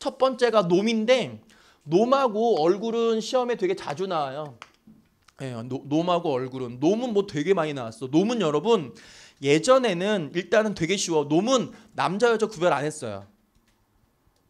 첫 번째가 놈인데 놈하고 얼굴은 시험에 되게 자주 나와요. 예, 노, 놈하고 얼굴은 놈은 뭐 되게 많이 나왔어. 놈은 여러분 예전에는 일단은 되게 쉬워. 놈은 남자 여자 구별 안 했어요.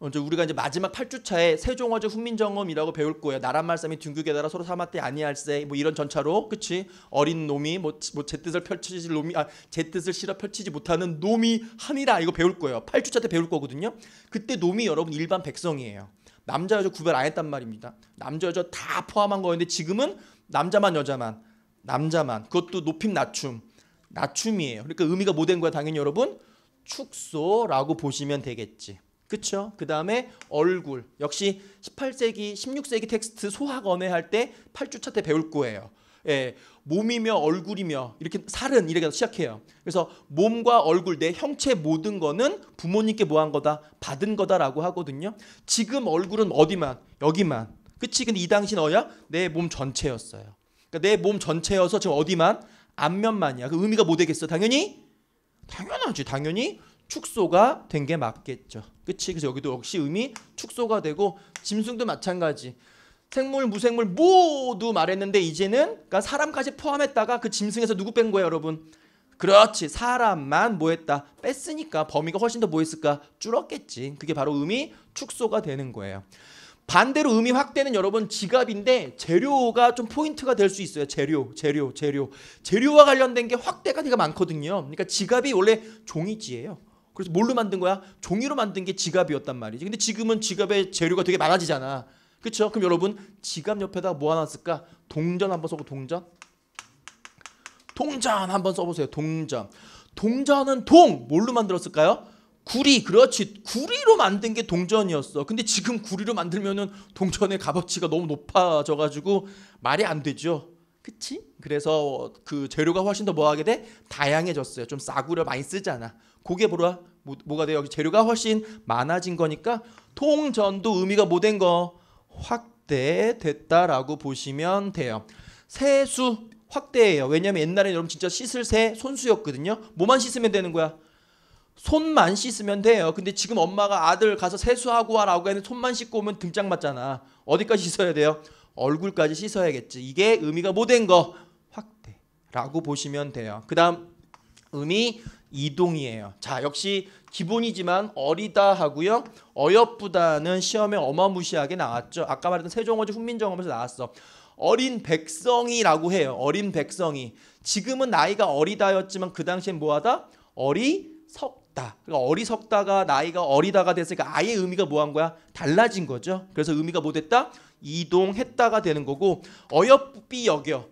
이제 우리가 이제 마지막 8주차에 세종어제 훈민정음이라고 배울 거예요. 나란 말씀이 둥규게 달아 서로 삼아 때 아니할세 뭐 이런 전차로 그치 어린 놈이 뭐뭐제 뜻을 펼치지 놈이 아제 뜻을 실어 펼치지 못하는 놈이 하니라 이거 배울 거예요. 8주차 때 배울 거거든요. 그때 놈이 여러분 일반 백성이에요. 남자 여자 구별 안 했단 말입니다. 남자 여자 다 포함한 거였는데 지금은 남자만 여자만 남자만 그것도 높임 낮춤 낮춤이에요. 그러니까 의미가 뭐 된 거야 당연히 여러분 축소라고 보시면 되겠지. 그쵸? 그 다음에 얼굴 역시 18세기, 16세기 텍스트 소학 언해할 때 8주차 때 배울 거예요. 예, 몸이며 얼굴이며 이렇게 살은 이렇게 시작해요. 그래서 몸과 얼굴 내 형체 모든 거는 부모님께 뭐 한 거다 받은 거다라고 하거든요. 지금 얼굴은 어디만 여기만 그치? 근데 이 당시 어야 내 몸 전체였어요. 그러니까 내몸 전체여서 지금 어디만 앞면만이야. 그 의미가 뭐 되겠어? 당연히 당연하지. 당연히 축소가 된 게 맞겠죠. 그치? 그래서 여기도 역시 음이 축소가 되고 짐승도 마찬가지. 생물, 무생물 모두 말했는데 이제는 그러니까 사람까지 포함했다가 그 짐승에서 누구 뺀 거예요, 여러분? 그렇지. 사람만 뭐 했다? 뺐으니까 범위가 훨씬 더뭐 했을까? 줄었겠지. 그게 바로 음이 축소가 되는 거예요. 반대로 음이 확대는 여러분 지갑인데 재료가 좀 포인트가 될 수 있어요. 재료, 재료, 재료. 재료와 관련된 게 확대가 되게 많거든요. 그러니까 지갑이 원래 종이지예요. 그래서 뭘로 만든 거야? 종이로 만든 게 지갑이었단 말이지. 근데 지금은 지갑의 재료가 되게 많아지잖아. 그렇죠? 그럼 여러분 지갑 옆에다 뭐 하나 쓸까? 동전 한번 써고 동전. 동전 한번 써보세요. 동전. 동전은 동 뭘로 만들었을까요? 구리 그렇지 구리로 만든 게 동전이었어 근데 지금 구리로 만들면은 동전의 값어치가 너무 높아져 가지고 말이 안 되죠 그치 그래서 그 재료가 훨씬 더 뭐하게 돼 다양해졌어요 좀 싸구려 많이 쓰잖아 고개 보라 뭐, 가 돼요? 재료가 훨씬 많아진 거니까 통전도 의미가 뭐 된 거? 확대됐다라고 보시면 돼요. 세수 확대예요. 왜냐면 옛날에 여러분 진짜 씻을 새 손수였거든요. 뭐만 씻으면 되는 거야? 손만 씻으면 돼요. 근데 지금 엄마가 아들 가서 세수하고 와라고 하는 손만 씻고 오면 등짝 맞잖아. 어디까지 씻어야 돼요? 얼굴까지 씻어야겠지. 이게 의미가 뭐 된 거? 확대라고 보시면 돼요. 그 다음 의미 이동이에요. 자, 역시 기본이지만 어리다 하고요. 어여쁘다는 시험에 어마무시하게 나왔죠. 아까 말했던 세종어제 훈민정음에서 나왔어. 어린 백성이라고 해요. 어린 백성이. 지금은 나이가 어리다였지만 그 당시엔 뭐하다? 어리석다. 그러니까 어리석다가 나이가 어리다가 됐으니까 아예 의미가 뭐한 거야? 달라진 거죠. 그래서 의미가 뭐 됐다? 이동했다가 되는 거고 어여삐 여겨.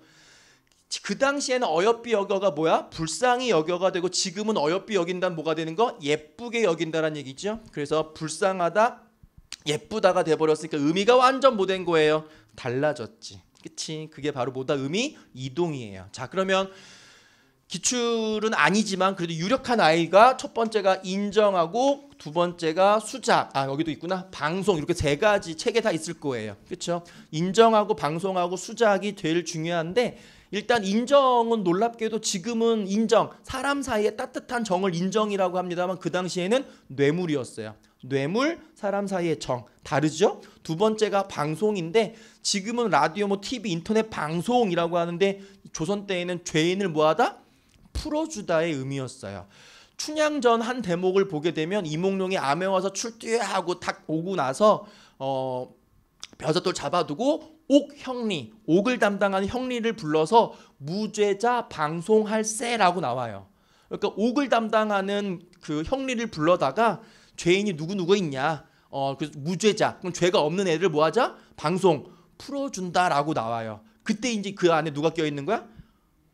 그 당시에는 어여삐 여겨가 뭐야? 불쌍히 여겨가 되고 지금은 어여삐 여긴다 뭐가 되는 거? 예쁘게 여긴다는 얘기죠. 그래서 불쌍하다, 예쁘다가 돼버렸으니까 의미가 완전 못된 거예요. 달라졌지. 그치? 그게 바로 뭐다? 의미 이동이에요. 자 그러면 기출은 아니지만 그래도 유력한 아이가 첫 번째가 인정하고 두 번째가 수작 아 여기도 있구나 방송 이렇게 세 가지 책에 다 있을 거예요 그렇죠 인정하고 방송하고 수작이 제일 중요한데 일단 인정은 놀랍게도 지금은 인정 사람 사이에 따뜻한 정을 인정이라고 합니다만 그 당시에는 뇌물이었어요 뇌물 사람 사이의 정 다르죠 두 번째가 방송인데 지금은 라디오 뭐 TV 인터넷 방송이라고 하는데 조선 때에는 죄인을 뭐하다 풀어주다의 의미였어요. 춘향전 한 대목을 보게 되면 이몽룡이 암에 와서 출두 하고 딱 오고 나서 어, 벼자돌 잡아두고 옥형리, 옥을 담당하 형리를 불러서 무죄자 방송할세라고 나와요. 그러니까 옥을 담당하는 그 형리를 불러다가 죄인이 누구누구 있냐. 어, 그래서 무죄자. 그럼 죄가 없는 애를 뭐 하자? 방송 풀어준다라고 나와요. 그때 이제 그 안에 누가 껴있는 거야?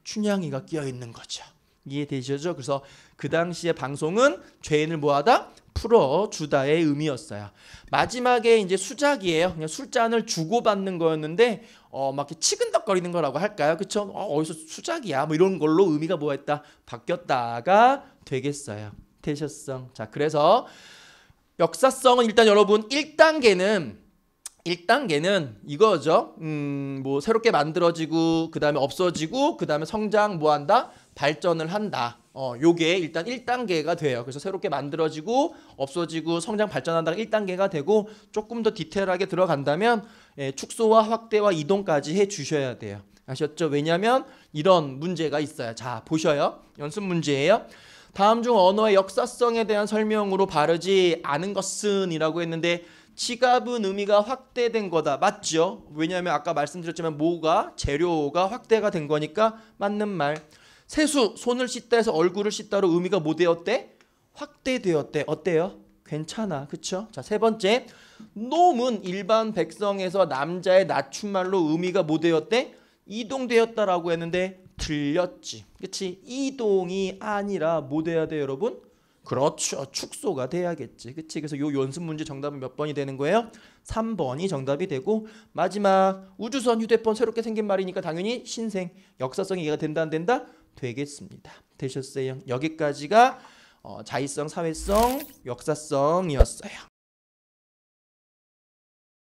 춘향이가 껴있는 거죠. 이해되시죠? 그래서 그 당시의 방송은 죄인을 뭐하다? 풀어주다의 의미였어요. 마지막에 이제 수작이에요. 그냥 술잔을 주고받는 거였는데 어, 막 이렇게 치근덕거리는 거라고 할까요? 그쵸? 어, 어디서 수작이야? 뭐 이런 걸로 의미가 뭐였다? 바뀌었다가 되겠어요. 되셨성. 자, 그래서 역사성은 일단 여러분 1단계는 1단계는 이거죠. 음, 뭐 새롭게 만들어지고 그다음에 없어지고 그다음에 성장 뭐 한다? 발전을 한다. 어, 요게 일단 1단계가 돼요. 그래서 새롭게 만들어지고 없어지고 성장 발전한다가 1단계가 되고 조금 더 디테일하게 들어간다면 예, 축소와 확대와 이동까지 해 주셔야 돼요. 아셨죠? 왜냐하면 이런 문제가 있어요. 자, 보셔요. 연습 문제예요. 다음 중 언어의 역사성에 대한 설명으로 바르지 않은 것은 이라고 했는데 지갑은 의미가 확대된 거다. 맞죠? 왜냐하면 아까 말씀드렸지만 뭐가 재료가 확대가 된 거니까 맞는 말. 세수 손을 씻다 해서 얼굴을 씻다로 의미가 뭐 되었대? 확대되었대. 어때요? 괜찮아. 그쵸? 자, 세 번째. 놈은 일반 백성에서 남자의 낮춤말로 의미가 뭐 되었대? 이동되었다라고 했는데 들렸지. 그치? 이동이 아니라 뭐 돼야 돼, 여러분? 그렇죠. 축소가 돼야겠지. 그치? 그래서 요 연습 문제 정답은 몇 번이 되는 거예요? 3번이 정답이 되고 마지막 우주선 휴대폰 새롭게 생긴 말이니까 당연히 신생 역사성이 이해가 된다 안 된다? 되겠습니다. 되셨어요? 여기까지가 어, 자의성, 사회성, 역사성이었어요.